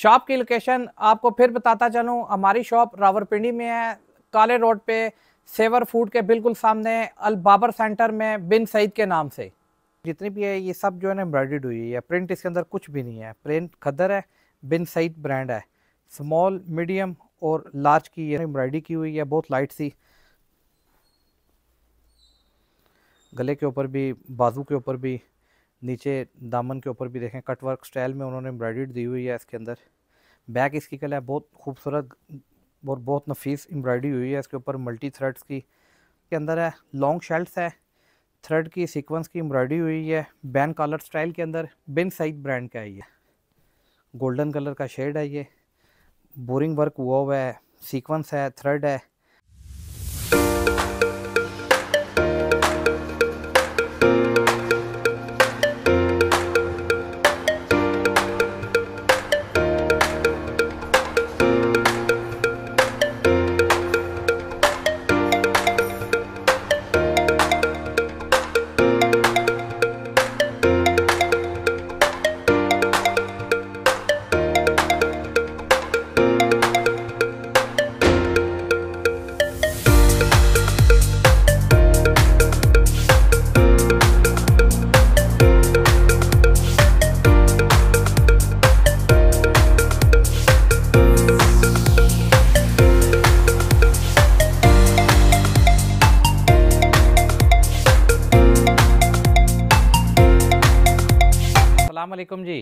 shop की location आपको फिर बताता चलूँ हमारी शॉप रावरपिंडी में है काले रोड पे सेवर फूड के बिल्कुल सामने अल बाबर सेंटर में बिन सईद के नाम से जितनी भी है ये सब जो है ना एम्ब्रॉयड हुई है प्रिंट इसके अंदर कुछ भी नहीं है प्रिंट खदर है बिन सईद ब्रांड है स्मॉल मीडियम और लार्ज की ये एम्ब्रॉयडरी की हुई है बहुत लाइट सी गले के ऊपर भी बाजू के ऊपर भी नीचे दामन के ऊपर भी देखें कट वर्क स्टाइल में उन्होंने एम्ब्रॉयड दी हुई है इसके अंदर बैक इसकी है बहुत खूबसूरत और बहुत नफीस एम्ब्रॉयडरी हुई है इसके ऊपर मल्टी थ्रेड्स की के अंदर है लॉन्ग शेल्ट्स है थ्रेड की सीक्वेंस की एम्ब्रॉयडरी हुई है बैन कॉलर स्टाइल के अंदर बिन साइज ब्रांड का है ये गोल्डन कलर का शेड है ये बोरिंग वर्क हुआ हुआ है सीक्वेंस है थ्रेड है असलम जी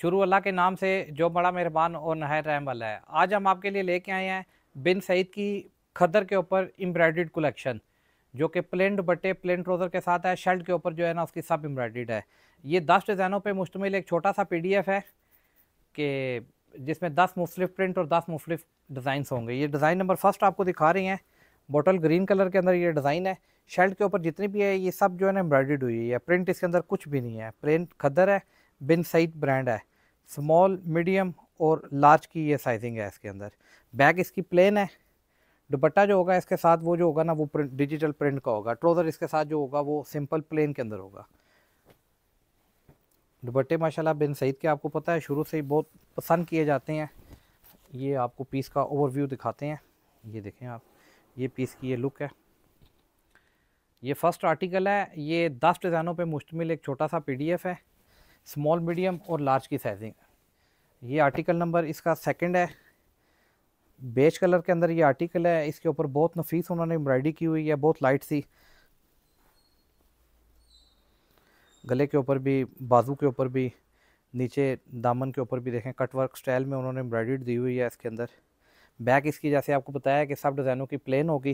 शुरू अल्लाह के नाम से जो बड़ा मेहरबान और नहायत रहम वाला है आज हम आपके लिए लेके आए हैं बिन सईद की खदर के ऊपर एम्ब्रॉयड कलेक्शन जो कि प्लेंड बटे प्लेन ट्रोज़र के साथ है शर्ट के ऊपर जो है ना उसकी सब एम्ब्रॉयड है ये दस डिज़ाइनों पर मुश्तमिल एक छोटा सा पी है कि जिसमें दस मुख्तफ प्रिंट और दस मुख्तफ डिज़ाइंस होंगे ये डिज़ाइन नंबर फर्स्ट आपको दिखा रही हैं बॉटल ग्रीन कलर के अंदर ये डिज़ाइन है शर्ट के ऊपर जितनी भी है ये सब जो है ना एम्ब्रॉयड हुई है प्रिंट इसके अंदर कुछ भी नहीं है प्रिंट खदर है बिन सईद ब्रांड है स्मॉल मीडियम और लार्ज की ये साइजिंग है इसके अंदर बैग इसकी प्लेन है दुपट्टा जो होगा इसके साथ वो जो होगा ना वो प्रिंट डिजिटल प्रिंट का होगा ट्रोज़र इसके साथ जो होगा वो सिंपल प्लेन के अंदर होगा दुपट्टे माशाल्लाह बिन सईद के आपको पता है शुरू से ही बहुत पसंद किए जाते हैं ये आपको पीस का ओवरव्यू दिखाते हैं ये देखें आप ये पीस की ये लुक है ये फ़र्स्ट आर्टिकल है ये दस डिज़ाइनों पर मुश्तमिल एक छोटा सा पी है स्मॉल मीडियम और लार्ज की साइजिंग ये आर्टिकल नंबर इसका सेकंड है बेज कलर के अंदर ये आर्टिकल है इसके ऊपर बहुत नफीस उन्होंने एम्ब्रॉयडरी की हुई है बहुत लाइट सी गले के ऊपर भी बाजू के ऊपर भी नीचे दामन के ऊपर भी देखें कटवर्क स्टाइल में उन्होंने एम्ब्रॉयडरी दी हुई है इसके अंदर बैक इसकी जैसे आपको बताया कि सब डिज़ाइनों की प्लेन होगी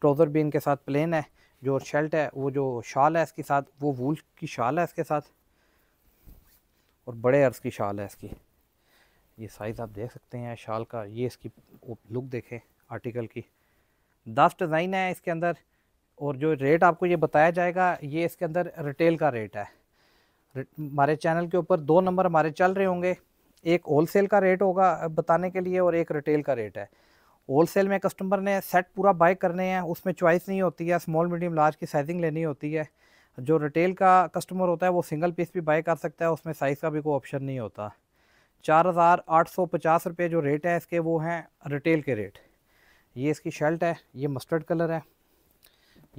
ट्राउज़र भी इनके साथ प्लेन है जो शर्ट है वो जो शाल है इसके साथ वो वूल की शाल है इसके साथ और बड़े अर्ज़ की शाल है इसकी ये साइज़ आप देख सकते हैं शाल का ये इसकी लुक देखें आर्टिकल की दस डिज़ाइन है इसके अंदर और जो रेट आपको ये बताया जाएगा ये इसके अंदर रिटेल का रेट है हमारे चैनल के ऊपर दो नंबर हमारे चल रहे होंगे एक होलसेल का रेट होगा बताने के लिए और एक रिटेल का रेट है होलसेल में कस्टमर ने सेट पूरा बाय करने हैं उसमें चॉइस नहीं होती है स्मॉल मीडियम लार्ज की साइजिंग लेनी होती है जो रिटेल का कस्टमर होता है वो सिंगल पीस भी बाई कर सकता है उसमें साइज़ का भी कोई ऑप्शन नहीं होता चार हज़ार आठ सौ पचास रुपये जो रेट है इसके वो हैं रिटेल के रेट ये इसकी शर्ट है ये मस्टर्ड कलर है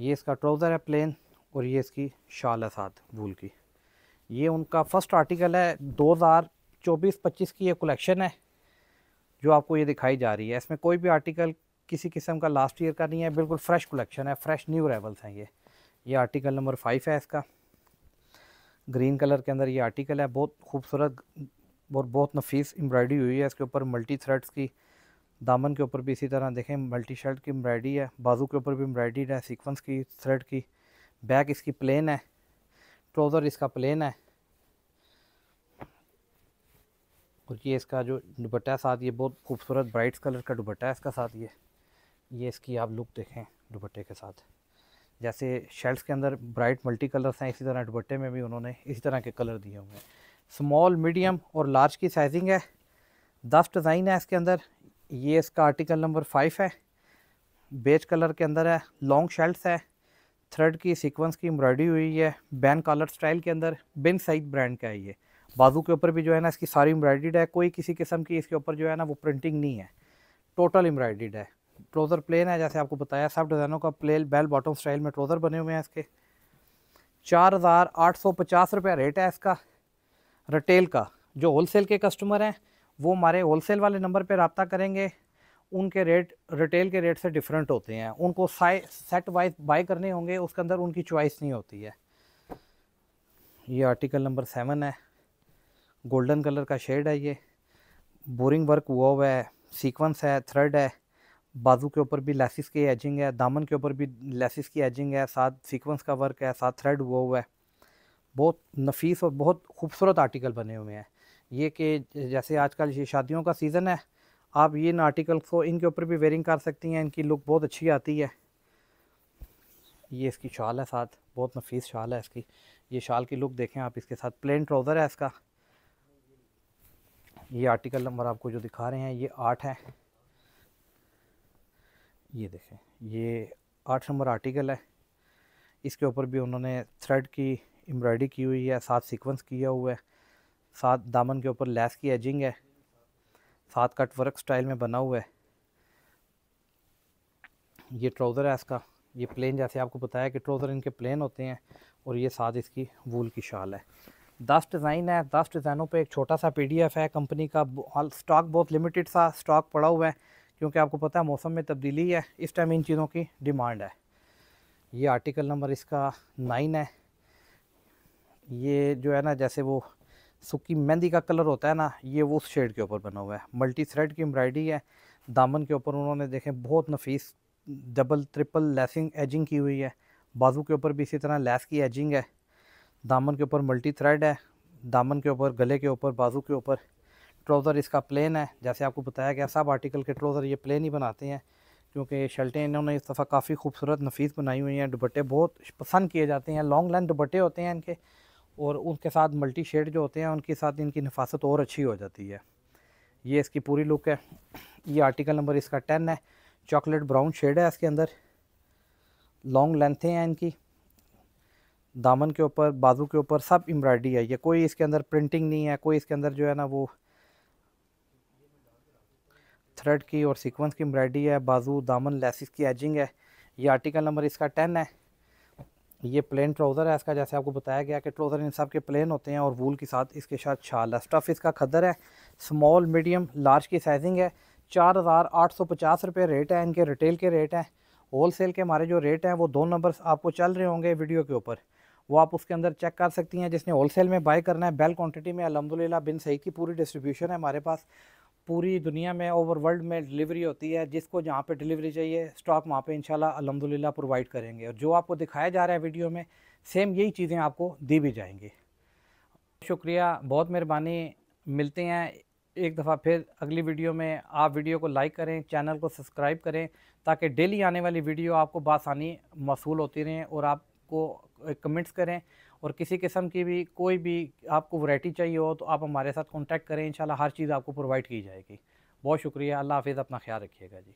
ये इसका ट्राउज़र है प्लेन और ये इसकी शाल है साथ वूल की ये उनका फ़र्स्ट आर्टिकल है दो हज़ार चौबीस पच्चीस की ये कलेक्शन है जो आपको ये दिखाई जा रही है इसमें कोई भी आर्टिकल किसी किस्म का लास्ट ईयर का नहीं है बिल्कुल फ़्रेश कलेक्शन है फ़्रेश न्यू रेवल्स हैं ये ये आर्टिकल नंबर फाइव है इसका ग्रीन कलर के अंदर ये आर्टिकल है बहुत खूबसूरत और बहुत नफीस एम्ब्रॉयडरी हुई है इसके ऊपर मल्टी थ्रेड्स की दामन के ऊपर भी इसी तरह देखें मल्टी शर्ट की एम्ब्रायड्री है बाजू के ऊपर भी एम्ब्रायड्री है सीक्वेंस की थ्रेड की बैक इसकी प्लेन है ट्राउज़र इसका प्लेन है और ये इसका जो दुपट्टा साथ ये बहुत खूबसूरत ब्राइट कलर का दुपट्टा है इसका साथ ये ये इसकी आप लुक देखें दुपट्टे के साथ जैसे शेल्स के अंदर ब्राइट मल्टी कलर्स हैं इसी तरह दुपट्टे में भी उन्होंने इसी तरह के कलर दिए हुए हैं स्मॉल मीडियम और लार्ज की साइजिंग है दस डिज़ाइन है इसके अंदर ये इसका आर्टिकल नंबर फाइव है बेज कलर के अंदर है लॉन्ग शेल्ट्स है थ्रेड की सीक्वेंस की एम्ब्रॉयडरी हुई है बैन कॉलर स्टाइल के अंदर बिन साइज ब्रांड का है ये बाजू के ऊपर भी जो है ना इसकी सारी एम्ब्रॉयडीड है कोई किसी किस्म की इसके ऊपर जो है ना वो प्रिंटिंग नहीं है टोटल एम्ब्रॉयड है ट्रोज़र प्लेन है जैसे आपको बताया सब डिज़ाइनों का प्लेन बेल बॉटम स्टाइल में ट्रोज़र बने हुए हैं इसके चार हज़ार आठ सौ पचास रुपया रेट है इसका रिटेल का जो होलसेल के कस्टमर हैं वो हमारे होलसेल वाले नंबर पर रबता करेंगे उनके रेट रिटेल के रेट से डिफरेंट होते हैं उनको सेट वाइज बाई करने होंगे उसके अंदर उनकी चॉइस नहीं होती है ये आर्टिकल नंबर सेवन है गोल्डन कलर का शेड है ये बोरिंग वर्क हुआ हुआ है सीक्वेंस है थ्रेड है बाजू के ऊपर भी लेसिस की एजिंग है दामन के ऊपर भी लेसिस की एजिंग है साथ सीक्वेंस का वर्क है साथ थ्रेड हुआ हुआ है बहुत नफीस और बहुत खूबसूरत आर्टिकल बने हुए हैं ये कि जैसे आजकल ये शादियों का सीज़न है आप ये इन आर्टिकल्स को इनके ऊपर भी वेयरिंग कर सकती हैं इनकी लुक बहुत अच्छी आती है ये इसकी शाल है साथ बहुत नफीस शाल है इसकी ये शाल की लुक देखें आप इसके साथ प्लेन ट्राउज़र है इसका ये आर्टिकल नंबर आपको जो दिखा रहे हैं ये आठ है ये देखें ये आठ नंबर आर्टिकल है इसके ऊपर भी उन्होंने थ्रेड की एम्ब्रॉयडरी की हुई है साथ सीक्वेंस किया हुआ है साथ दामन के ऊपर लेस की एजिंग है साथ कट वर्क स्टाइल में बना हुआ है ये ट्राउज़र है इसका ये प्लेन जैसे आपको बताया कि ट्राउज़र इनके प्लेन होते हैं और ये साथ इसकी वूल की शाल है दस डिज़ाइन है दस डिज़ाइनों पे एक छोटा सा पीडीएफ है कंपनी का स्टॉक बहुत लिमिटेड सा स्टॉक पड़ा हुआ है क्योंकि आपको पता है मौसम में तब्दीली है इस टाइम इन चीज़ों की डिमांड है ये आर्टिकल नंबर इसका नाइन है ये जो है ना जैसे वो सूखी मेहंदी का कलर होता है ना ये वो उस शेड के ऊपर बना हुआ है मल्टी थ्रेड की एम्ब्रॉयडरी है दामन के ऊपर उन्होंने देखें बहुत नफीस डबल ट्रिपल लेसिंग एजिंग की हुई है बाजू के ऊपर भी इसी तरह लेस की एजिंग है दामन के ऊपर मल्टी थ्रेड है दामन के ऊपर गले के ऊपर बाजू के ऊपर ट्राउज़र इसका प्लेन है जैसे आपको बताया गया सब आर्टिकल के ट्राउज़र ये प्लेन ही बनाते हैं क्योंकि शर्टें इन्होंने इस दफ़ा काफ़ी खूबसूरत नफीस बनाई हुई हैं दुपट्टे बहुत पसंद किए जाते हैं लॉन्ग लेंथ दुपट्टे होते हैं इनके और उनके साथ मल्टी शेड जो होते हैं उनके साथ इनकी नफासत और अच्छी हो जाती है ये इसकी पूरी लुक है ये आर्टिकल नंबर इसका टेन है चॉकलेट ब्राउन शेड है इसके अंदर लॉन्ग लेंथें हैं इनकी दामन के ऊपर बाजू के ऊपर सब एम्ब्रॉयडरी है ये कोई इसके अंदर प्रिंटिंग नहीं है कोई इसके अंदर जो है ना वो थ्रेड की और सीक्वेंस की एम्ब्रायड्री है बाजू दामन लेसिस की एजिंग है ये आर्टिकल नंबर इसका टेन है ये प्लेन ट्राउज़र है इसका जैसे आपको बताया गया कि ट्राउज़र इन सब के प्लेन होते हैं और वूल के साथ इसके साथ छाल है स्टफ़ इसका खदर है स्मॉल मीडियम लार्ज की साइजिंग है चार हज़ार आठ सौ पचास रुपये रेट है इनके रिटेल के रेट हैं होल सेल के हमारे जो रेट हैं वो दो नंबर्स आपको चल रहे होंगे वीडियो के ऊपर वो आप उसके अंदर चेक कर सकती हैं जिसने होल सेल में बाय करना है बेल क्वान्टिटी में अलहमदिल्ला बिन सही की पूरी डिस्ट्रीब्यूशन है हमारे पास पूरी दुनिया में ओवर वर्ल्ड में डिलीवरी होती है जिसको जहाँ पे डिलीवरी चाहिए स्टॉक वहाँ पे इंशाल्लाह अलहमदिल्ला प्रोवाइड करेंगे और जो आपको दिखाया जा रहा है वीडियो में सेम यही चीज़ें आपको दी भी जाएंगी शुक्रिया बहुत मेहरबानी मिलते हैं एक दफ़ा फिर अगली वीडियो में आप वीडियो को लाइक करें चैनल को सब्सक्राइब करें ताकि डेली आने वाली वीडियो आपको बसानी मौसू होती रहें और आपको कमेंट्स करें और किसी किस्म की भी कोई भी आपको वैरायटी चाहिए हो तो आप हमारे साथ कॉन्टैक्ट करें इंशाल्लाह हर चीज़ आपको प्रोवाइड की जाएगी बहुत शुक्रिया अल्लाह हाफिज़ अपना ख्याल रखिएगा जी